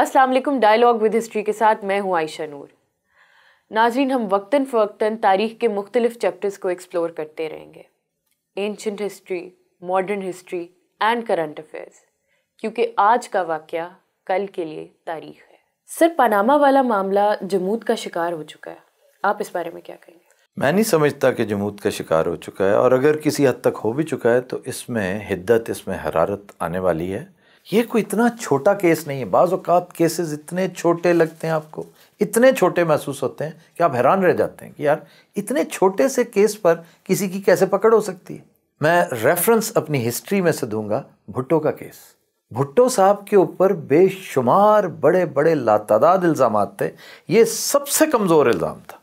अस्सलाम वालेकुम dialogue with history के साथ मैं हूँ आयशा नूर नाजरीन हम वक्ता फ़वक्ता तारीख़ के मुख्तलिफ़ चैप्टर्स को एक्सप्लोर करते रहेंगे ancient history modern history and current affairs क्योंकि आज का वाक़ कल के लिए तारीख है सर पनामा वाला मामला जमूद का शिकार हो चुका है आप इस बारे में क्या कहेंगे मैं नहीं समझता कि जमूद का शिकार हो चुका है और अगर किसी हद तक हो भी चुका है तो इसमें हिद्दत इसमें हरारत आने वाली है ये कोई इतना छोटा केस नहीं है बाज़ात केसेस इतने छोटे लगते हैं आपको इतने छोटे महसूस होते हैं कि आप हैरान रह जाते हैं कि यार इतने छोटे से केस पर किसी की कैसे पकड़ हो सकती है मैं रेफरेंस अपनी हिस्ट्री में से दूंगा भुट्टो का केस भुट्टो साहब के ऊपर बेशुमार बड़े बड़े लातादाद इल्ज़ाम थे ये सबसे कमज़ोर इल्ज़ाम था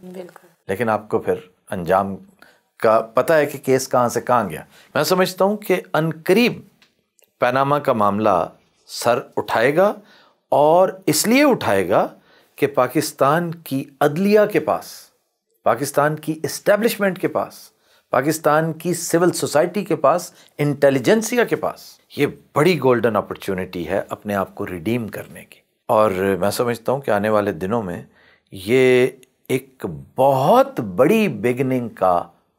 लेकिन आपको फिर अंजाम का पता है कि केस कहाँ से कहाँ गया मैं समझता हूँ कि अनकरीब पैनामा का मामला सर उठाएगा और इसलिए उठाएगा कि पाकिस्तान की अदलिया के पास पाकिस्तान की इस्टेब्लिशमेंट के पास पाकिस्तान की सिविल सोसाइटी के पास इंटेलिजेंसिया के पास ये बड़ी गोल्डन अपॉर्चुनिटी है अपने आप को रिडीम करने की और मैं समझता हूँ कि आने वाले दिनों में ये एक बहुत बड़ी बिगनिंग का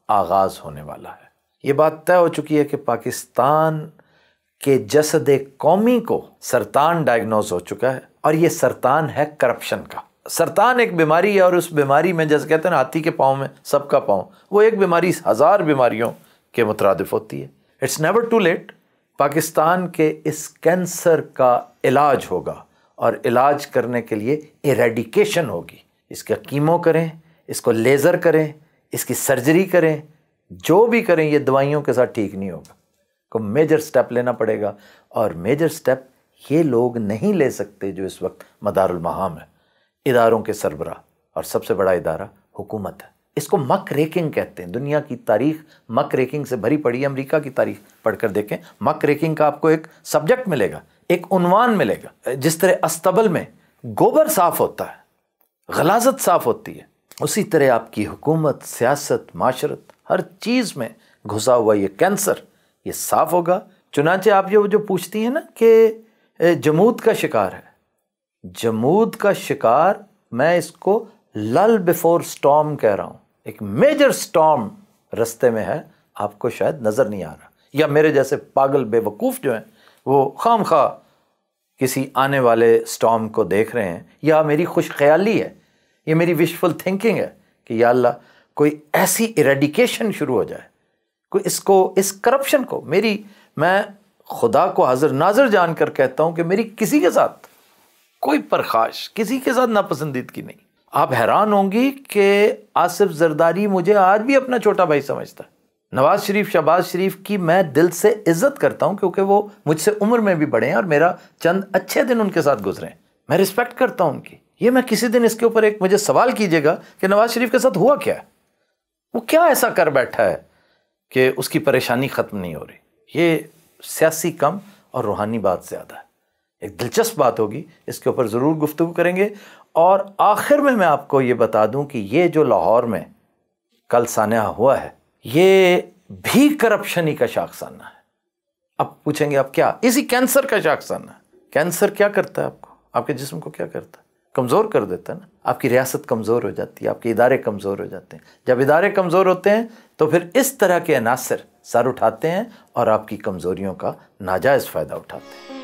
आगाज़ होने वाला है ये बात तय हो चुकी है कि पाकिस्तान कि जसद कौमी को सरतान डायग्नोज हो चुका है और ये सरतान है करप्शन का सरतान एक बीमारी है और उस बीमारी में जैसे कहते हैं ना हाथी के पाँव में सबका पाँव वो एक बीमारी हज़ार बीमारियों के मुतरदफ होती है it's never too late Pakistan के इस कैंसर का इलाज होगा और इलाज करने के लिए इरेडिकेशन होगी इसका कीमो करें इसको लेज़र करें इसकी सर्जरी करें जो भी करें ये दवाइयों के साथ ठीक नहीं होगा को मेजर स्टेप लेना पड़ेगा और मेजर स्टेप ये लोग नहीं ले सकते जो इस वक्त मदारमाम है इदारों के सरबरा और सबसे बड़ा इदारा हुकूमत है इसको मक रेकिंग कहते हैं दुनिया की तारीख मक रेकिंग से भरी पड़ी है अमरीका की तारीख पढ़कर देखें मक रेकिंग का आपको एक सब्जेक्ट मिलेगा एक उनवान मिलेगा जिस तरह अस्तबल में गोबर साफ होता है गलाजत साफ होती है उसी तरह आपकी हुकूमत सियासत माशरत हर चीज़ में घुसा हुआ ये कैंसर ये साफ होगा चुनाचे आप जो जो पूछती हैं ना कि जमूद का शिकार है जमूद का शिकार मैं इसको लल बिफोर स्टॉम कह रहा हूँ एक मेजर स्टॉम रस्ते में है आपको शायद नज़र नहीं आ रहा या मेरे जैसे पागल बेवकूफ़ जो हैं वो खाम खा किसी आने वाले स्टॉम को देख रहे हैं या मेरी खुश ख्याली है ये मेरी विशफुल थिंकिंग है कि या अल्लाह कोई ऐसी इरेडिकेशन शुरू हो जाए को इसको इस करप्शन को मेरी मैं खुदा को हाजिर नाजर जान कर कहता हूं कि मेरी किसी के साथ कोई परखाश किसी के साथ नापसंदीदगी नहीं आप हैरान होंगी कि आसिफ जरदारी मुझे आज भी अपना छोटा भाई समझता है नवाज़ शरीफ शहबाज शरीफ की मैं दिल से इज्जत करता हूँ क्योंकि वो मुझसे उम्र में भी बढ़े हैं और मेरा चंद अच्छे दिन उनके साथ गुजरे हैं मैं रिस्पेक्ट करता हूँ उनकी ये मैं किसी दिन इसके ऊपर एक मुझे सवाल कीजिएगा कि नवाज़ शरीफ के साथ हुआ क्या है वो क्या ऐसा कर बैठा है कि उसकी परेशानी ख़त्म नहीं हो रही ये सियासी कम और रूहानी बात ज़्यादा है एक दिलचस्प बात होगी इसके ऊपर ज़रूर गुफ्तु करेंगे और आखिर में मैं आपको ये बता दूं कि ये जो लाहौर में कल सान्या हुआ है ये भी करप्शन ही का शाखसाना है अब पूछेंगे आप क्या इसी कैंसर का शाखसाना है कैंसर क्या करता है आपको आपके जिस्म को क्या करता है कमज़ोर कर देता है ना आपकी रियासत कमज़ोर हो जाती है आपके इदारे कमज़ोर हो जाते हैं जब इदारे कमज़ोर होते हैं तो फिर इस तरह के अनासर सर उठाते हैं और आपकी कमज़ोरियों का नाजायज़ फ़ायदा उठाते हैं